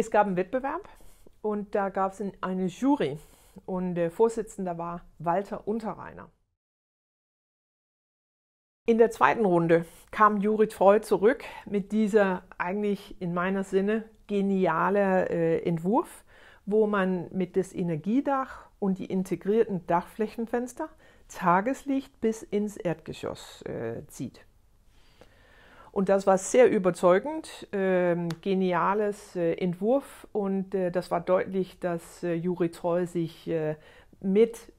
Es gab einen Wettbewerb und da gab es eine Jury und der Vorsitzende war Walter Unterreiner. In der zweiten Runde kam Jurid Freud zurück mit dieser eigentlich in meiner Sinne geniale äh, Entwurf, wo man mit das Energiedach und die integrierten Dachflächenfenster Tageslicht bis ins Erdgeschoss äh, zieht. Und das war sehr überzeugend, ähm, geniales äh, Entwurf und äh, das war deutlich, dass äh, Juri Troll sich äh, mit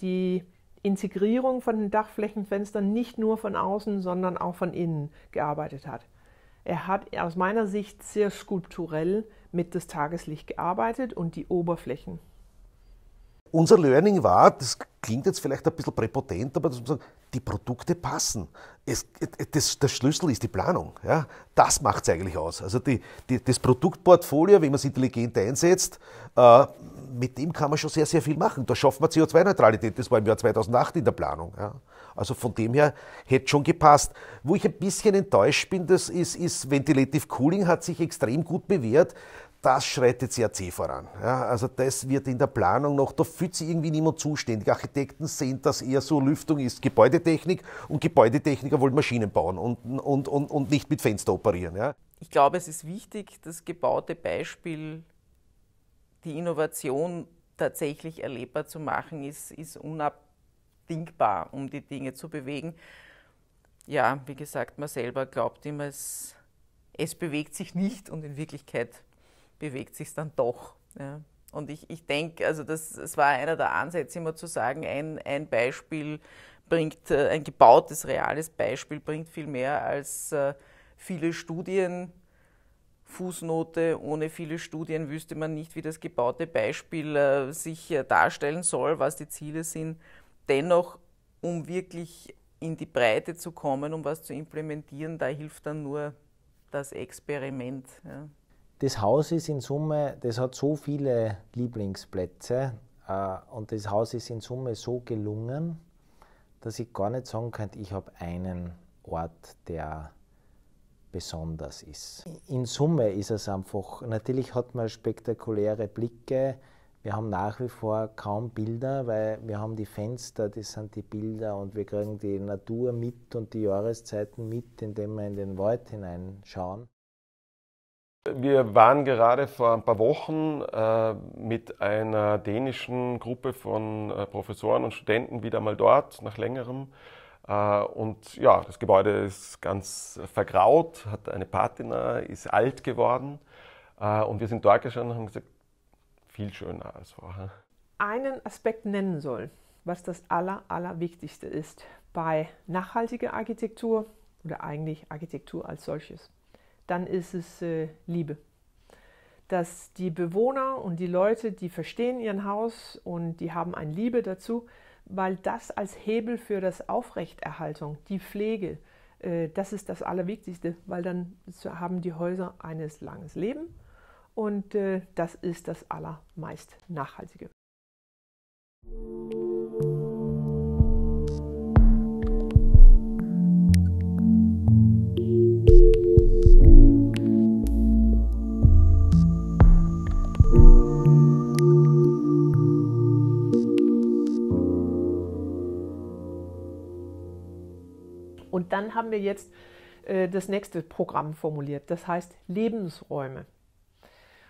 die Integrierung von den Dachflächenfenstern nicht nur von außen, sondern auch von innen gearbeitet hat. Er hat aus meiner Sicht sehr skulpturell mit das Tageslicht gearbeitet und die Oberflächen. Unser Learning war, das klingt jetzt vielleicht ein bisschen präpotent, aber das muss man sagen, die Produkte passen. Es, das, der Schlüssel ist die Planung. Ja? Das macht es eigentlich aus. Also die, die, das Produktportfolio, wenn man es intelligent einsetzt, äh, mit dem kann man schon sehr, sehr viel machen. Da schafft man CO2-Neutralität. Das war im Jahr 2008 in der Planung. Ja? Also von dem her hätte schon gepasst. Wo ich ein bisschen enttäuscht bin, das ist, ist Ventilative Cooling hat sich extrem gut bewährt das schreitet sehr zäh voran. Ja, also das wird in der Planung noch, da fühlt sich irgendwie niemand zuständig. Architekten sehen, dass eher so Lüftung ist Gebäudetechnik und Gebäudetechniker wollen Maschinen bauen und, und, und, und nicht mit Fenster operieren. Ja. Ich glaube, es ist wichtig, das gebaute Beispiel, die Innovation tatsächlich erlebbar zu machen, ist, ist unabdingbar, um die Dinge zu bewegen. Ja, wie gesagt, man selber glaubt immer, es, es bewegt sich nicht und in Wirklichkeit bewegt sich es dann doch. Ja. Und ich, ich denke, also das, das war einer der Ansätze, immer zu sagen, ein, ein Beispiel bringt, äh, ein gebautes, reales Beispiel bringt viel mehr als äh, viele Studien. Fußnote, ohne viele Studien wüsste man nicht, wie das gebaute Beispiel äh, sich darstellen soll, was die Ziele sind. Dennoch, um wirklich in die Breite zu kommen, um was zu implementieren, da hilft dann nur das Experiment. Ja. Das Haus ist in Summe, das hat so viele Lieblingsplätze äh, und das Haus ist in Summe so gelungen, dass ich gar nicht sagen könnte, ich habe einen Ort, der besonders ist. In Summe ist es einfach, natürlich hat man spektakuläre Blicke, wir haben nach wie vor kaum Bilder, weil wir haben die Fenster, das sind die Bilder und wir kriegen die Natur mit und die Jahreszeiten mit, indem wir in den Wald hineinschauen. Wir waren gerade vor ein paar Wochen äh, mit einer dänischen Gruppe von äh, Professoren und Studenten wieder mal dort, nach längerem. Äh, und ja, das Gebäude ist ganz vergraut, hat eine Patina, ist alt geworden. und wir sind dort geschaut und haben gesagt, viel schöner als vorher. Einen Aspekt nennen soll, was das Aller, Allerwichtigste ist bei nachhaltiger Architektur oder eigentlich Architektur als solches dann ist es äh, Liebe. Dass die Bewohner und die Leute, die verstehen ihren Haus und die haben eine Liebe dazu, weil das als Hebel für das Aufrechterhaltung, die Pflege, äh, das ist das Allerwichtigste, weil dann haben die Häuser ein langes Leben und äh, das ist das Allermeist Nachhaltige. Und dann haben wir jetzt äh, das nächste Programm formuliert, das heißt Lebensräume.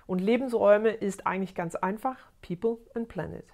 Und Lebensräume ist eigentlich ganz einfach, People and Planet.